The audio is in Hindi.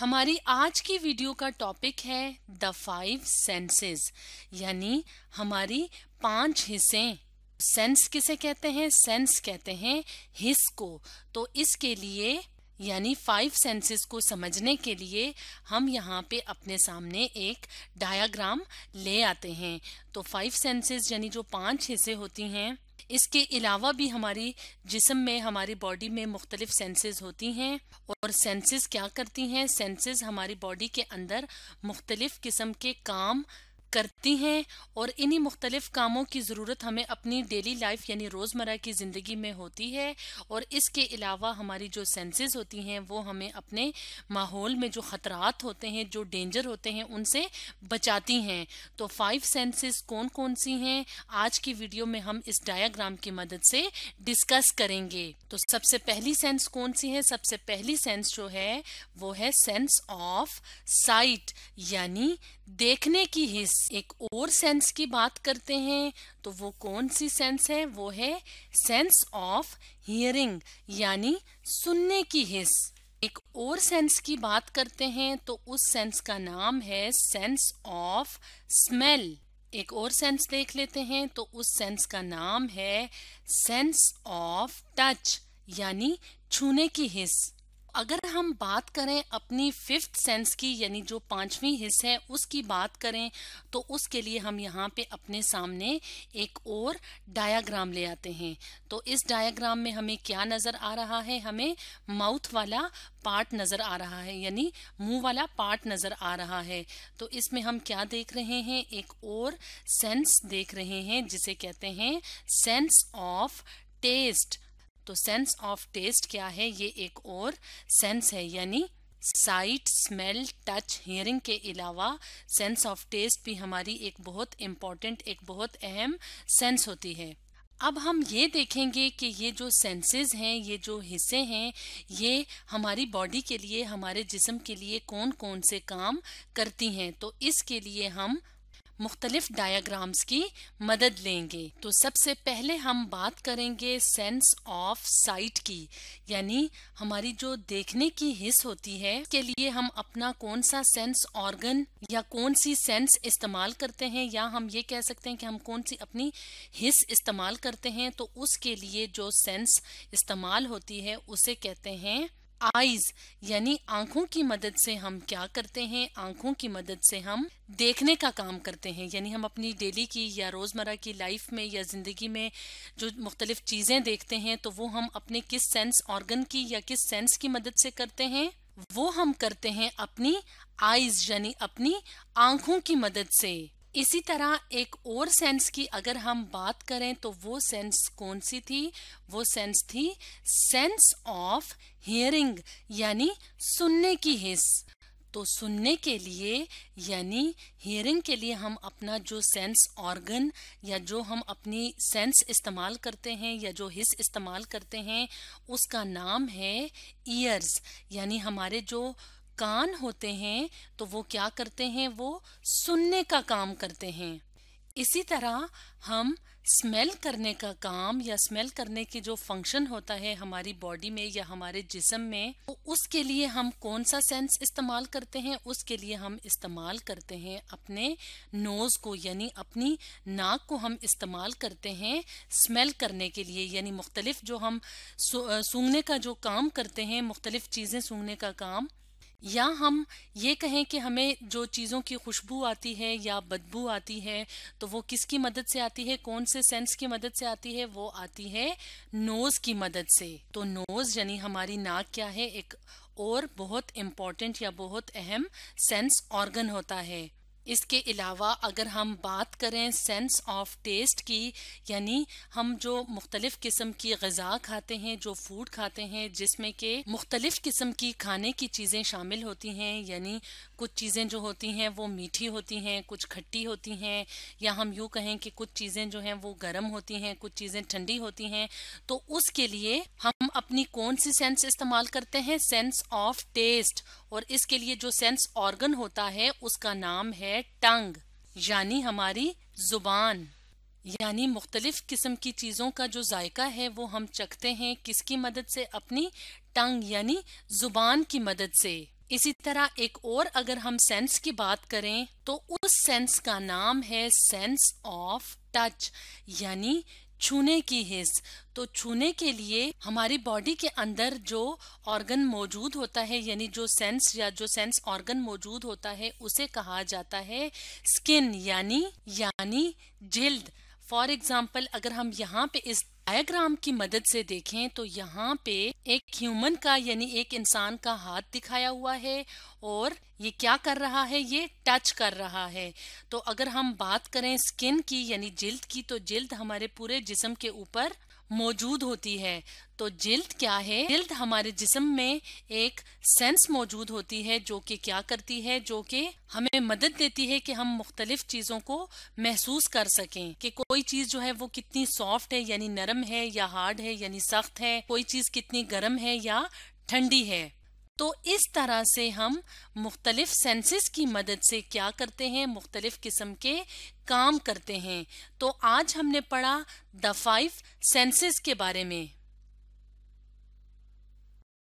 हमारी आज की वीडियो का टॉपिक है द फाइव सेंसेस यानी हमारी पांच हिस्से सेंस किसे कहते हैं सेंस कहते हैं हिस को तो इसके लिए यानी फाइव सेंसेस को समझने के लिए हम यहाँ पे अपने सामने एक डायाग्राम ले आते हैं तो फाइव सेंसेस यानी जो पांच हिस्से होती हैं इसके अलावा भी हमारी जिसम में हमारी बॉडी में मुख्तलिफ सेंसेस होती हैं और सेंसेस क्या करती हैं सेंसेस हमारी बॉडी के अंदर मुख्तलिफ किस्म के काम करती हैं और इन्हीं मुख्तलिफ कामों की ज़रूरत हमें अपनी डेली लाइफ यानी रोज़मर्रा की ज़िंदगी में होती है और इसके अलावा हमारी जो सेंसेस होती हैं वो हमें अपने माहौल में जो ख़तरात होते हैं जो डेंजर होते हैं उनसे बचाती हैं तो फाइव सेंसेस कौन कौन सी हैं आज की वीडियो में हम इस डायाग्राम की मदद से डिस्कस करेंगे तो सबसे पहली सेंस कौन सी है सबसे पहली सेंस जो है वो है सेंस ऑफ साइट यानी देखने की हिस्स एक और सेंस की बात करते हैं तो वो कौन सी सेंस है वो है सेंस ऑफ हियरिंग यानी सुनने की हिस एक और सेंस की बात करते हैं तो उस सेंस का नाम है सेंस ऑफ स्मेल एक और सेंस देख लेते हैं तो उस सेंस का नाम है सेंस ऑफ टच यानी छूने की हिस्स अगर हम बात करें अपनी फिफ्थ सेंस की यानी जो पांचवी हिस्स है उसकी बात करें तो उसके लिए हम यहाँ पे अपने सामने एक और डायाग्राम ले आते हैं तो इस डायाग्राम में हमें क्या नज़र आ रहा है हमें माउथ वाला पार्ट नज़र आ रहा है यानी मुंह वाला पार्ट नज़र आ रहा है तो इसमें हम क्या देख रहे हैं एक और सेंस देख रहे हैं जिसे कहते हैं सेंस ऑफ टेस्ट तो सेंस ऑफ टेस्ट क्या है ये एक और सेंस है यानी साइट स्मेल टच हियरिंग के अलावा सेंस ऑफ टेस्ट भी हमारी एक बहुत इम्पॉर्टेंट एक बहुत अहम सेंस होती है अब हम ये देखेंगे कि ये जो सेंसेस हैं ये जो हिस्से हैं ये हमारी बॉडी के लिए हमारे जिस्म के लिए कौन कौन से काम करती हैं तो इसके लिए हम मुख्तलिफ डायाग्राम्स की मदद लेंगे तो सबसे पहले हम बात करेंगे सेंस ऑफ साइट की यानी हमारी जो देखने की हिस्स होती है के लिए हम अपना कौन सा सेंस ऑर्गन या कौन सी सेंस इस्तेमाल करते हैं या हम ये कह सकते हैं कि हम कौन सी अपनी हिस्स इस्तेमाल करते हैं तो उसके लिए जो सेंस इस्तेमाल होती है उसे कहते हैं आईज यानी आंखों की मदद से हम क्या करते हैं आंखों की मदद से हम देखने का काम करते हैं यानी हम अपनी डेली की या रोज़मर्रा की लाइफ में या ज़िंदगी में जो मुख्तलिफ चीज़ें देखते हैं तो वो हम अपने किस सेंस ऑर्गन की या किस सेंस की मदद से करते हैं वो हम करते हैं अपनी आईज यानी अपनी आंखों की मदद से इसी तरह एक और सेंस की अगर हम बात करें तो वो सेंस कौन सी थी वो सेंस थी सेंस ऑफ हियरिंग यानी सुनने की हिस तो सुनने के लिए यानी हियरिंग के लिए हम अपना जो सेंस ऑर्गन या जो हम अपनी सेंस इस्तेमाल करते हैं या जो हिस इस्तेमाल करते हैं उसका नाम है ईयर्स यानी हमारे जो कान होते हैं तो वो क्या करते हैं वो सुनने का काम करते हैं इसी तरह हम स्मेल करने का काम या स्मेल करने की जो फंक्शन होता है हमारी बॉडी में या हमारे जिसम में तो उसके लिए हम कौन सा सेंस इस्तेमाल करते हैं उसके लिए हम इस्तेमाल करते हैं अपने नोज़ को यानी अपनी नाक को हम इस्तेमाल करते हैं स्मेल करने के लिए यानी मुख्तलिफ जो हम सूंघने का जो काम करते हैं मुख्तलिफ चीज़ें सूंघने का काम या हम ये कहें कि हमें जो चीज़ों की खुशबू आती है या बदबू आती है तो वो किसकी मदद से आती है कौन से सेंस की मदद से आती है वो आती है नोज़ की मदद से तो नोज़ यानी हमारी नाक क्या है एक और बहुत इम्पॉर्टेंट या बहुत अहम सेंस ऑर्गन होता है इसके अलावा अगर हम बात करें सेंस ऑफ टेस्ट की यानी हम जो मुख्तलिफ़ किस्म की गज़ा खाते हैं जो फूड खाते हैं जिसमें के मुख्तलिफ़ किस्म की खाने की चीज़ें शामिल होती हैं यानी कुछ चीज़ें जो होती हैं वो मीठी होती हैं कुछ खट्टी होती हैं या हम यूँ कहें कि कुछ चीज़ें जो हैं वो गर्म होती हैं कुछ चीज़ें ठंडी होती हैं तो उसके लिए हम अपनी कौन सी सेंस इस्तेमाल करते हैं सेंस ऑफ टेस्ट और इसके लिए जो सेंस ऑर्गन होता है उसका नाम है टंग यानी हमारी जुबान यानी मुख्तलिफ किस्म की चीज़ों का जो जायका है वो हम चखते हैं किसकी मदद से अपनी टंग यानी जुबान की मदद से इसी तरह एक और अगर हम सेंस की बात करें तो उस सेंस का नाम है सेंस ऑफ टच यानी छूने की हिस्स तो छूने के लिए हमारी बॉडी के अंदर जो ऑर्गन मौजूद होता है यानी जो सेंस या जो सेंस ऑर्गन मौजूद होता है उसे कहा जाता है स्किन यानी यानी जिल्द फॉर एग्जाम्पल अगर हम यहाँ पे इस डायग्राम की मदद से देखें तो यहाँ पे एक ह्यूमन का यानी एक इंसान का हाथ दिखाया हुआ है और ये क्या कर रहा है ये टच कर रहा है तो अगर हम बात करें स्किन की यानी जिल्द की तो जिल्द हमारे पूरे जिसम के ऊपर मौजूद होती है तो जिल्द क्या है जिल्द हमारे जिस्म में एक सेंस मौजूद होती है जो कि क्या करती है जो कि हमें मदद देती है कि हम मुख्तलिफ चीज़ों को महसूस कर सकें कि कोई चीज़ जो है वो कितनी सॉफ्ट है यानी नरम है या हार्ड है यानी सख्त है कोई चीज़ कितनी गर्म है या ठंडी है तो इस तरह से हम मुख्तलिफ सेंसेस की मदद से क्या करते हैं मुख्तलिफ किस्म के काम करते हैं तो आज हमने पढ़ा द फाइव सेंसेस के बारे में